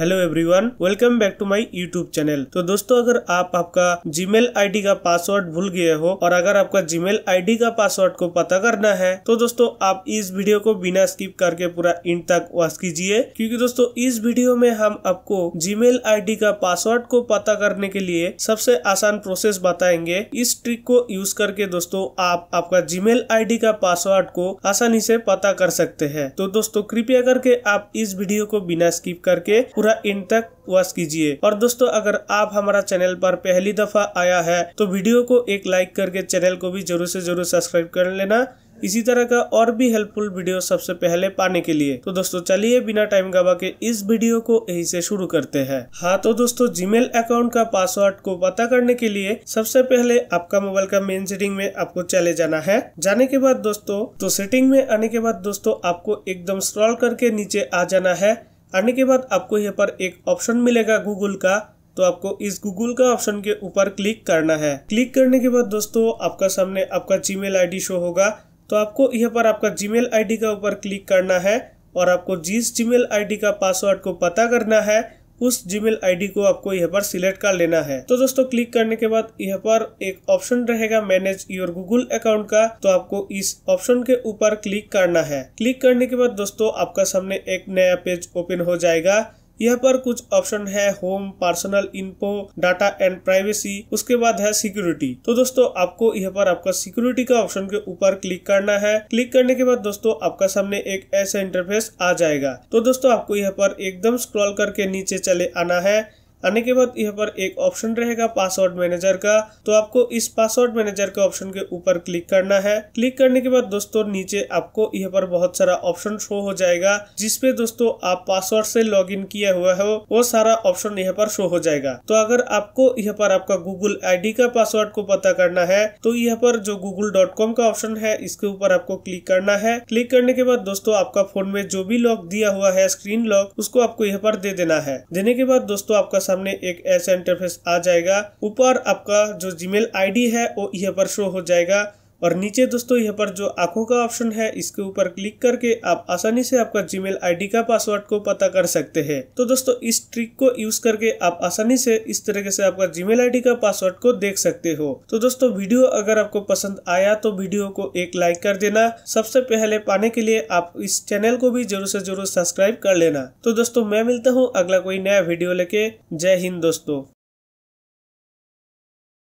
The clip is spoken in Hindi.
hello everyone welcome back to my YouTube channel तो दोस्तों अगर आप आपका जीमेल आईडी का पासवर्ड भूल गए हो और अगर आपका जीमेल आईडी का पासवर्ड को पता करना है तो दोस्तों आप इस वीडियो को बिना स्किप करके पूरा इंड तक वॉच कीजिए क्योंकि दोस्तों इस वीडियो में हम आपको जीमेल आईडी का पासवर्ड को पता करने के लिए सबसे आसान प्रोसेस बताएंगे इस ट्रिक को यूज करके दोस्तों आप आपका जीमेल आईडी का पासवर्ड को आसानी से पता कर सकते हैं तो दोस्तों कृपया करके आप इस वीडियो को बिना स्किप करके पूरा इन तक वॉच कीजिए और दोस्तों अगर आप हमारा चैनल पर पहली दफा आया है तो वीडियो को एक लाइक करके चैनल को भी जरूर से जरूर सब्सक्राइब कर लेना इसी तरह का और भी हेल्पफुल वीडियो सबसे पहले पाने के लिए तो दोस्तों चलिए बिना टाइम गवा के इस वीडियो को यहीं से शुरू करते हैं हाँ तो दोस्तों जीमेल अकाउंट का पासवर्ड को पता करने के लिए सबसे पहले आपका मोबाइल का मेन सेटिंग में आपको चले जाना है जाने के बाद दोस्तों तो सेटिंग में आने के बाद दोस्तों आपको एकदम स्क्रॉल करके नीचे आ जाना है आने के बाद आपको यहाँ पर एक ऑप्शन मिलेगा गूगल का तो आपको इस गूगल का ऑप्शन के ऊपर क्लिक करना है क्लिक करने के बाद दोस्तों आपका सामने आपका जी मेल शो होगा तो आपको यहाँ पर आपका जीमेल आईडी का ऊपर क्लिक करना है और आपको जिस जीमेल मेल का पासवर्ड को पता करना है उस जीमेल आईडी को आपको यहाँ पर सिलेक्ट कर लेना है तो दोस्तों क्लिक करने के बाद यहाँ पर एक ऑप्शन रहेगा मैनेज योर गूगल अकाउंट का तो आपको इस ऑप्शन के ऊपर क्लिक करना है क्लिक करने के बाद दोस्तों आपका सामने एक नया पेज ओपन हो जाएगा यहाँ पर कुछ ऑप्शन है home personal info data and privacy उसके बाद है सिक्योरिटी तो दोस्तों आपको यहाँ पर आपका सिक्योरिटी का ऑप्शन के ऊपर क्लिक करना है क्लिक करने के बाद दोस्तों आपका सामने एक ऐसा इंटरफेस आ जाएगा तो दोस्तों आपको यहाँ पर एकदम स्क्रॉल करके नीचे चले आना है आने के बाद यहाँ पर एक ऑप्शन रहेगा पासवर्ड मैनेजर का तो आपको इस पासवर्ड मैनेजर के ऑप्शन के ऊपर क्लिक करना है क्लिक करने के बाद दोस्तों नीचे आपको यहाँ पर बहुत सारा ऑप्शन शो हो जाएगा जिसपे दोस्तों आप पासवर्ड से लॉग किया हुआ है वो सारा ऑप्शन यहाँ पर शो हो जाएगा तो अगर आपको यहाँ पर आपका गूगल आई का पासवर्ड को पता करना है तो यहाँ पर जो गूगल का ऑप्शन है इसके ऊपर आपको क्लिक करना है क्लिक करने के बाद दोस्तों आपका फोन में जो भी लॉक दिया हुआ है स्क्रीन लॉक उसको आपको यहाँ पर दे देना है देने के बाद दोस्तों आपका सामने एक ऐसा इंटरफेस आ जाएगा ऊपर आपका जो जीमेल आईडी है वो यहाँ पर शो हो जाएगा और नीचे दोस्तों यहाँ पर जो आंखों का ऑप्शन है इसके ऊपर क्लिक करके आप आसानी से आपका जीमेल आईडी का पासवर्ड को पता कर सकते हैं तो दोस्तों इस ट्रिक को यूज करके आप आसानी से इस तरीके से आपका जीमेल आईडी का पासवर्ड को देख सकते हो तो दोस्तों वीडियो अगर आपको पसंद आया तो वीडियो को एक लाइक कर देना सबसे पहले पाने के लिए आप इस चैनल को भी जरूर से जरूर सब्सक्राइब कर लेना तो दोस्तों मैं मिलता हूँ अगला कोई नया वीडियो लेके जय हिंद दोस्तों